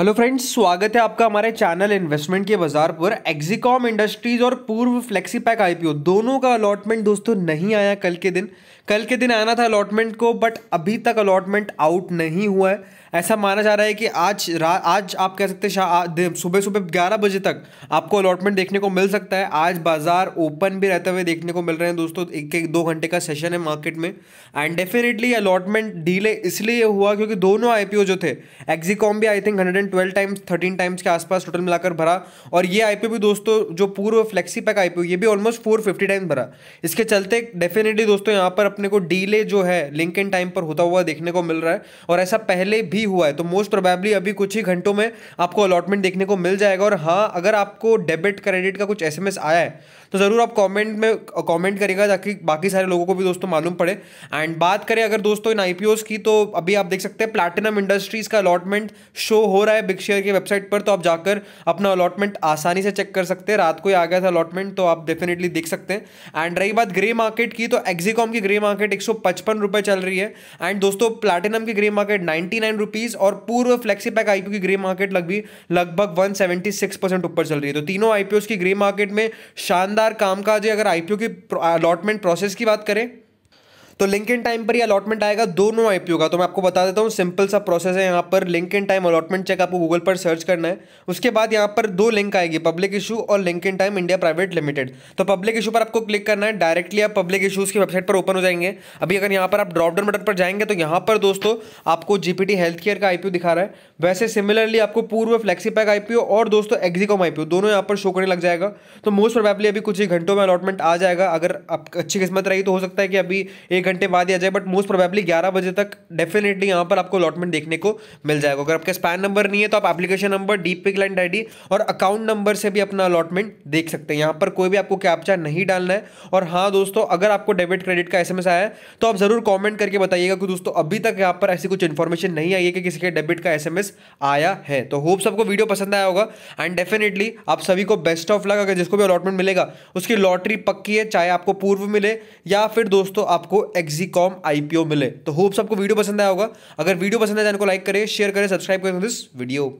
hello friends स्वागत है आपका हमारे चैनल इन्वेस्टमेंट के बाजार पर एक्जिकॉम इंडस्ट्रीज और पूर्व फ्लेक्सी पैक आईपीओ दोनों का अलॉटमेंट दोस्तों नहीं आया कल के दिन कल के दिन आना था अलॉटमेंट को बट अभी तक अलॉटमेंट आउट नहीं हुआ है ऐसा माना जा रहा है कि आज आज आप कह सकते हैं सुबह सुबह ग्यारह बजे तक आपको अलॉटमेंट देखने को मिल सकता है आज बाजार ओपन भी रहते हुए देखने को मिल रहे हैं दोस्तों एक एक दो घंटे का सेशन है मार्केट में एंड डेफिनेटली अलॉटमेंट डीले इसलिए हुआ क्योंकि दोनों आईपीओ जो थे एक्जिकॉम भी आई थिंक हंड्रेड तकरीबन ट्वेल्व टाइम्स थर्टीन टाइम्स के आसपास टोटल मिलाकर भरा और ये आई भी दोस्तों जो पूर्व फ्लेक्सी पैक आई ये भी ऑलमोस्ट फोर फिफ्टी टाइम्स भरा इसके चलते डेफिनेटली दोस्तों यहाँ पर अपने को डीले जो है लिंक इन टाइम पर होता हुआ देखने को मिल रहा है और ऐसा पहले भी हुआ है तो मोस्ट प्रोबेबली अभी कुछ ही घंटों में आपको अलॉटमेंट देखने को मिल जाएगा और हाँ अगर आपको डेबिट क्रेडिट का कुछ एस आया है तो ज़रूर आप कमेंट में कमेंट करेगा ताकि बाकी सारे लोगों को भी दोस्तों मालूम पड़े एंड बात करें अगर दोस्तों इन आई की तो अभी आप देख सकते हैं प्लैटिनम इंडस्ट्रीज़ का अलॉटमेंट शो हो रहा है है बिग शेयर की वेबसाइट पर तो आप जाकर अपना अलॉटमेंट आसानी से चेक कर सकते हैं रात को ही आ गया था अलॉटमेंट तो आप डेफिनेटली देख सकते हैं एंड रही बात ग्रे मार्केट की तो एक्जीकॉम की ग्रे मार्केट एक रुपए चल रही है एंड दोस्तों प्लाटिनम की ग्रे मार्केट नाइन्टी और पूर्व फ्लेक्सीपैक आईपीओ की ग्रे मार्केट लग भी लगभग वन ऊपर चल रही है तो तीनों आईपीओ की ग्रे मार्केट में शानदार कामकाज है अगर आईपीओ की अलॉटमेंट प्रोसेस की बात करें तो लिंक इन टाइम पर ही अलॉटमेंट आएगा दोनों आईपीओ का तो मैं आपको बता देता हूँ सिंपल सा प्रोसेस है यहाँ पर Link Intime allotment check आपको गूगल पर सर्च करना है उसके बाद यहाँ पर दो लिंक आएगी पब्लिक इशू और Link Intime India private limited तो पब्लिक इशू पर आपको क्लिक करना है डायरेक्टली आप पब्लिक इशूज़ की वेबसाइट पर ओपन हो जाएंगे अभी अगर यहाँ पर आप ड्रॉपडाउन बटन पर जाएंगे तो यहाँ पर दोस्तों आपको जीपीटी हेल्थ केयर का आईपीओ दिखा रहा है वैसे सिमिलरली आपको पूर्व फ्लेक्सीपैक आईपीओ और दोस्तों एक्जीकॉम आईपीओ दोनों यहाँ पर शो करने लग जाएगा तो मोस्ट प्रोबेबली अभी कुछ ही घंटों में अलॉटमेंट आ जाएगा अगर आप अच्छी किस्मत रही तो हो सकता है कि अभी एक घंटे बाद ही आ जाए बट मोस्ट प्रोबेबली ग्यारह बजे तक डेफिनेटली यहाँ पर आपको अलॉटमेंट देखने को मिल जाएगा अगर आपके स्पैन नंबर नहीं है तो आप एप्लीकेशन नंबर डीप पे क्लाइंट आई और अकाउंट नंबर से भी अपना अलॉटमेंट देख सकते हैं यहाँ पर कोई भी आपको कैप्चा नहीं डालना है और हाँ दोस्तों अगर आपको डेबिट क्रेडिट का एस आया है तो आप ज़रूर कॉमेंट करके बताइएगा कि दोस्तों अभी तक यहाँ पर ऐसी कुछ इन्फॉर्मेशन नहीं आई है कि किसी के डेबिट का एस आया है तो होप सबको वीडियो पसंद आया होगा एंड डेफिनेटली आप सभी को बेस्ट ऑफ लक अगर जिसको भी अलॉटमेंट मिलेगा उसकी लॉटरी पक्की है चाहे आपको पूर्व मिले या फिर दोस्तों आपको एक्जीकॉम आईपीओ मिले तो होप सबको वीडियो पसंद आया होगा अगर वीडियो पसंद आया तो इनको लाइक करें शेयर करें सब्सक्राइब करें दिस वीडियो